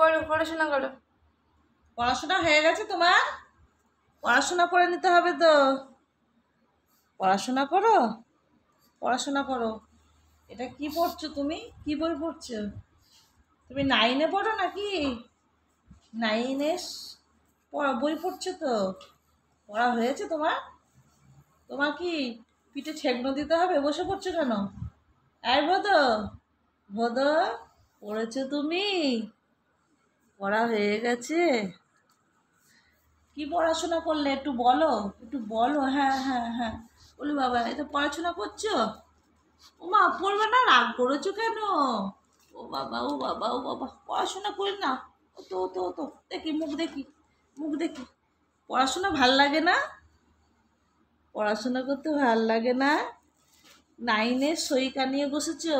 করো পড়াশোনা করো পড়াশোনা হয়ে গেছে তোমার পড়াশোনা করে নিতে হবে তো পড়াশোনা করো পড়াশোনা করো এটা কি পড়ছো তুমি কি বই পড়ছো তুমি নাইনে পড়ো নাকি নাইনে পড়া বই পড়ছো তো পড়া হয়েছে তোমার তোমার কি পিঠে ছেগনো দিতে হবে বসে পড়ছো কেন আর ভোদ ভোদ পড়েছো তুমি পড়া হয়ে গেছে কি পড়াশোনা করলে একটু বলো একটু বলো হ্যাঁ হ্যাঁ হ্যাঁ বলি বাবা এটা তো পড়াশোনা করছো ও মা পড়বে না রাগ করেছো কেন ও বাবা ও বাবা ও বাবা পড়াশোনা করি না ও তো ও তো ও তো দেখি মুখ দেখি মুখ দেখি পড়াশোনা ভাল লাগে না পড়াশোনা করতে ভাল লাগে না নাইনে সইকা নিয়ে বসেছো